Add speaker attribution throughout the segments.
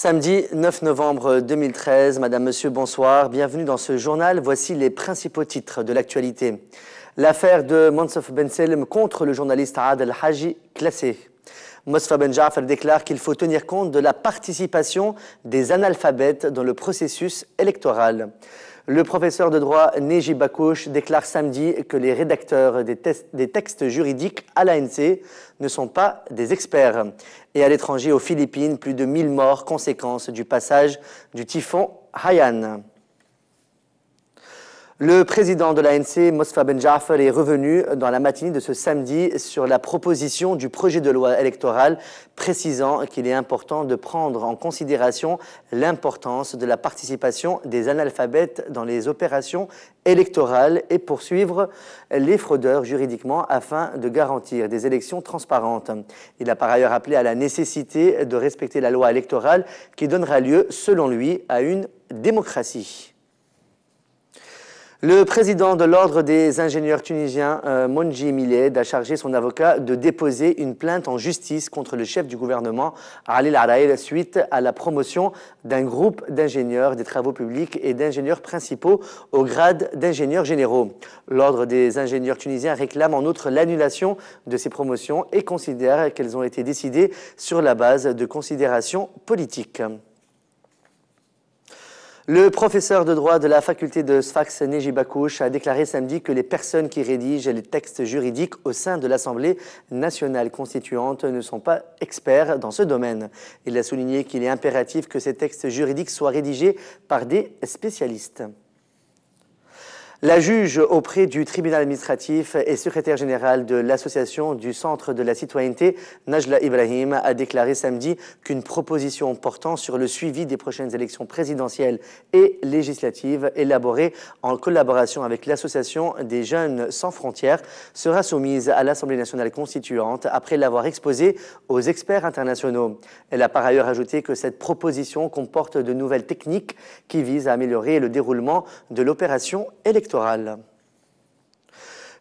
Speaker 1: Samedi 9 novembre 2013, Madame, Monsieur, bonsoir. Bienvenue dans ce journal. Voici les principaux titres de l'actualité. L'affaire de Mansouf Ben contre le journaliste Adel haji classée. Mosfa Ben déclare qu'il faut tenir compte de la participation des analphabètes dans le processus électoral. Le professeur de droit Neji Bakouch déclare samedi que les rédacteurs des, textes juridiques à l'ANC ne sont pas des experts. Et à l'étranger, aux Philippines, plus de 1000 morts, conséquence du passage du typhon Haiyan. Le président de l'ANC, Mosfa Ben Jafel, est revenu dans la matinée de ce samedi sur la proposition du projet de loi électorale précisant qu'il est important de prendre en considération l'importance de la participation des analphabètes dans les opérations électorales et poursuivre les fraudeurs juridiquement afin de garantir des élections transparentes. Il a par ailleurs appelé à la nécessité de respecter la loi électorale qui donnera lieu, selon lui, à une démocratie. Le président de l'Ordre des ingénieurs tunisiens, euh, Monji Miled, a chargé son avocat de déposer une plainte en justice contre le chef du gouvernement, Ali la suite à la promotion d'un groupe d'ingénieurs des travaux publics et d'ingénieurs principaux au grade d'ingénieurs généraux. L'Ordre des ingénieurs tunisiens réclame en outre l'annulation de ces promotions et considère qu'elles ont été décidées sur la base de considérations politiques. Le professeur de droit de la faculté de Sfax, Neji Bakouche, a déclaré samedi que les personnes qui rédigent les textes juridiques au sein de l'Assemblée nationale constituante ne sont pas experts dans ce domaine. Il a souligné qu'il est impératif que ces textes juridiques soient rédigés par des spécialistes. La juge auprès du tribunal administratif et secrétaire générale de l'association du Centre de la citoyenneté, Najla Ibrahim, a déclaré samedi qu'une proposition portant sur le suivi des prochaines élections présidentielles et législatives élaborée en collaboration avec l'association des jeunes sans frontières sera soumise à l'Assemblée nationale constituante après l'avoir exposée aux experts internationaux. Elle a par ailleurs ajouté que cette proposition comporte de nouvelles techniques qui visent à améliorer le déroulement de l'opération électorale.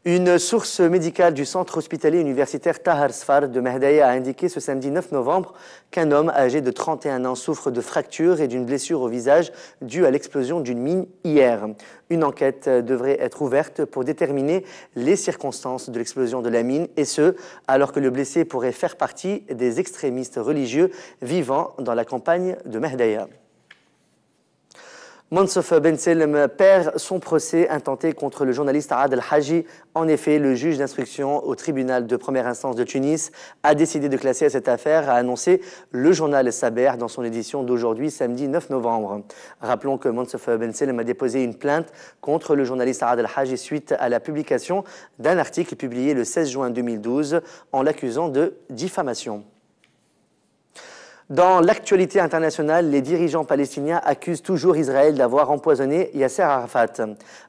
Speaker 1: Une source médicale du centre hospitalier universitaire Taharsfar de Mehdaya a indiqué ce samedi 9 novembre qu'un homme âgé de 31 ans souffre de fractures et d'une blessure au visage due à l'explosion d'une mine hier. Une enquête devrait être ouverte pour déterminer les circonstances de l'explosion de la mine et ce, alors que le blessé pourrait faire partie des extrémistes religieux vivant dans la campagne de Mehdaya. Mansouf Ben Selem perd son procès intenté contre le journaliste Arad al haji En effet, le juge d'instruction au tribunal de première instance de Tunis a décidé de classer cette affaire, a annoncé le journal Saber dans son édition d'aujourd'hui, samedi 9 novembre. Rappelons que Mansouf Ben Selem a déposé une plainte contre le journaliste Arad al haji suite à la publication d'un article publié le 16 juin 2012 en l'accusant de diffamation. Dans l'actualité internationale, les dirigeants palestiniens accusent toujours Israël d'avoir empoisonné Yasser Arafat.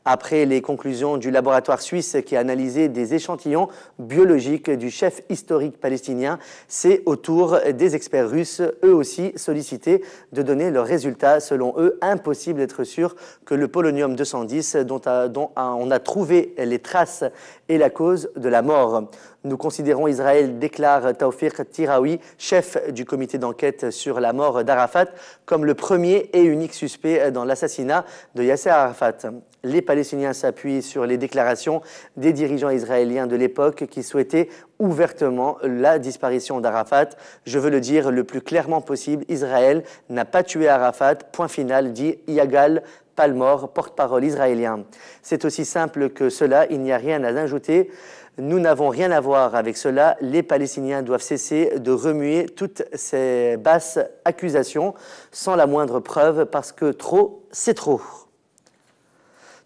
Speaker 1: Après les conclusions du laboratoire suisse qui a analysé des échantillons biologiques du chef historique palestinien, c'est au tour des experts russes, eux aussi sollicités, de donner leurs résultats. Selon eux, impossible d'être sûr que le polonium 210, dont, on a trouvé les traces, est la cause de la mort. Nous considérons Israël, déclare Taufir Tiraoui, chef du comité d'enquête sur la mort d'Arafat, comme le premier et unique suspect dans l'assassinat de Yasser Arafat. Les Palestiniens s'appuient sur les déclarations des dirigeants israéliens de l'époque qui souhaitaient ouvertement la disparition d'Arafat. Je veux le dire le plus clairement possible, Israël n'a pas tué Arafat, point final, dit Yagal mort, porte-parole israélien. C'est aussi simple que cela, il n'y a rien à ajouter. Nous n'avons rien à voir avec cela. Les Palestiniens doivent cesser de remuer toutes ces basses accusations sans la moindre preuve parce que trop, c'est trop.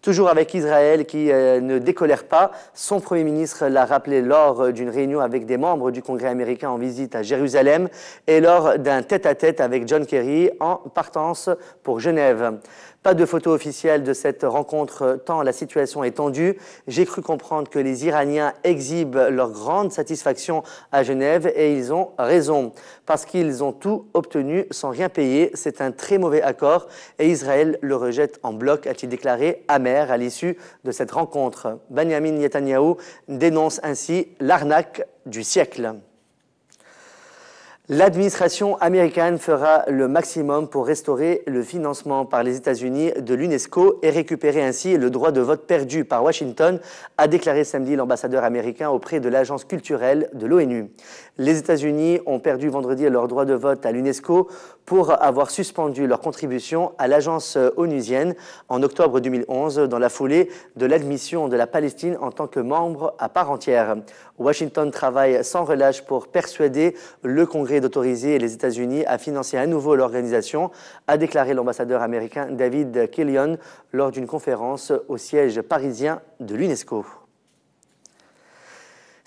Speaker 1: Toujours avec Israël qui euh, ne décolère pas, son Premier ministre l'a rappelé lors d'une réunion avec des membres du Congrès américain en visite à Jérusalem et lors d'un tête-à-tête avec John Kerry en partance pour Genève. Pas de photo officielle de cette rencontre tant la situation est tendue. J'ai cru comprendre que les Iraniens exhibent leur grande satisfaction à Genève et ils ont raison parce qu'ils ont tout obtenu sans rien payer. C'est un très mauvais accord et Israël le rejette en bloc, a-t-il déclaré amer à l'issue de cette rencontre. Benjamin Netanyahu dénonce ainsi l'arnaque du siècle. L'administration américaine fera le maximum pour restaurer le financement par les États-Unis de l'UNESCO et récupérer ainsi le droit de vote perdu par Washington, a déclaré samedi l'ambassadeur américain auprès de l'agence culturelle de l'ONU. Les États-Unis ont perdu vendredi leur droit de vote à l'UNESCO pour avoir suspendu leur contribution à l'agence onusienne en octobre 2011 dans la foulée de l'admission de la Palestine en tant que membre à part entière. Washington travaille sans relâche pour persuader le Congrès d'autoriser les États-Unis à financer à nouveau l'organisation, a déclaré l'ambassadeur américain David Killian lors d'une conférence au siège parisien de l'UNESCO.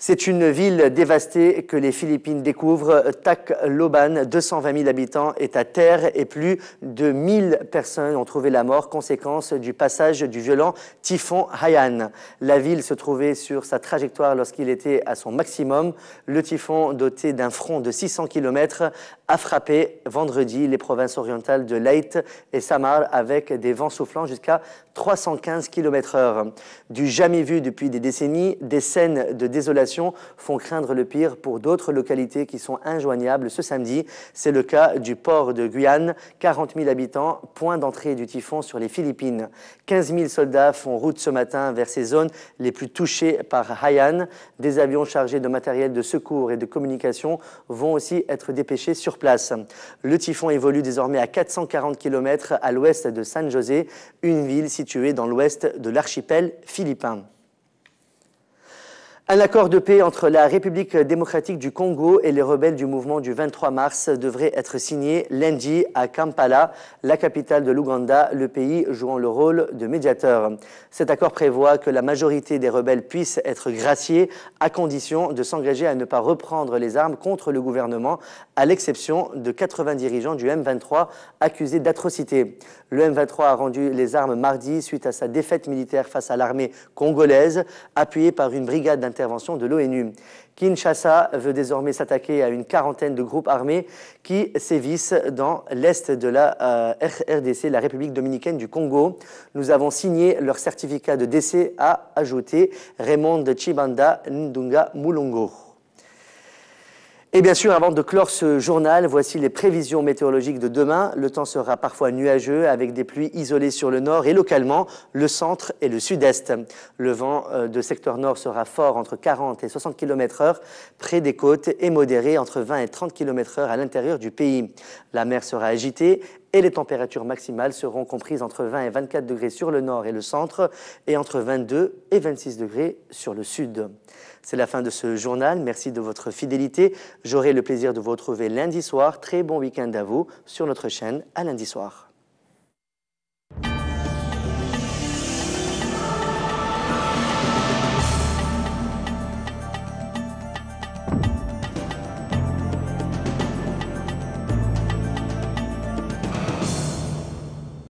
Speaker 1: C'est une ville dévastée que les Philippines découvrent. Tacloban, 220 000 habitants, est à terre et plus de 1000 personnes ont trouvé la mort, conséquence du passage du violent typhon Haiyan. La ville se trouvait sur sa trajectoire lorsqu'il était à son maximum. Le typhon, doté d'un front de 600 km, a frappé vendredi les provinces orientales de Leyte et Samar avec des vents soufflant jusqu'à 315 km/h. Du jamais vu depuis des décennies, des scènes de désolation font craindre le pire pour d'autres localités qui sont injoignables ce samedi. C'est le cas du port de Guyane, 40 000 habitants, point d'entrée du typhon sur les Philippines. 15 000 soldats font route ce matin vers ces zones les plus touchées par Haiyan. Des avions chargés de matériel de secours et de communication vont aussi être dépêchés sur place. Le typhon évolue désormais à 440 km à l'ouest de San José, une ville située dans l'ouest de l'archipel philippin. Un accord de paix entre la République démocratique du Congo et les rebelles du mouvement du 23 mars devrait être signé lundi à Kampala, la capitale de l'Ouganda, le pays jouant le rôle de médiateur. Cet accord prévoit que la majorité des rebelles puissent être graciés à condition de s'engager à ne pas reprendre les armes contre le gouvernement, à l'exception de 80 dirigeants du M23 accusés d'atrocités. Le M23 a rendu les armes mardi suite à sa défaite militaire face à l'armée congolaise, appuyée par une brigade intervention de l'ONU. Kinshasa veut désormais s'attaquer à une quarantaine de groupes armés qui sévissent dans l'est de la euh, RDC, la République dominicaine du Congo. Nous avons signé leur certificat de décès, à ajouter Raymond Chibanda Ndunga Mulongo. Et bien sûr, avant de clore ce journal, voici les prévisions météorologiques de demain. Le temps sera parfois nuageux avec des pluies isolées sur le nord et localement le centre et le sud-est. Le vent euh, de secteur nord sera fort entre 40 et 60 km heure près des côtes et modéré entre 20 et 30 km heure à l'intérieur du pays. La mer sera agitée et les températures maximales seront comprises entre 20 et 24 degrés sur le nord et le centre et entre 22 et 26 degrés sur le sud. C'est la fin de ce journal. Merci de votre fidélité. J'aurai le plaisir de vous retrouver lundi soir. Très bon week-end à vous sur notre chaîne à lundi soir.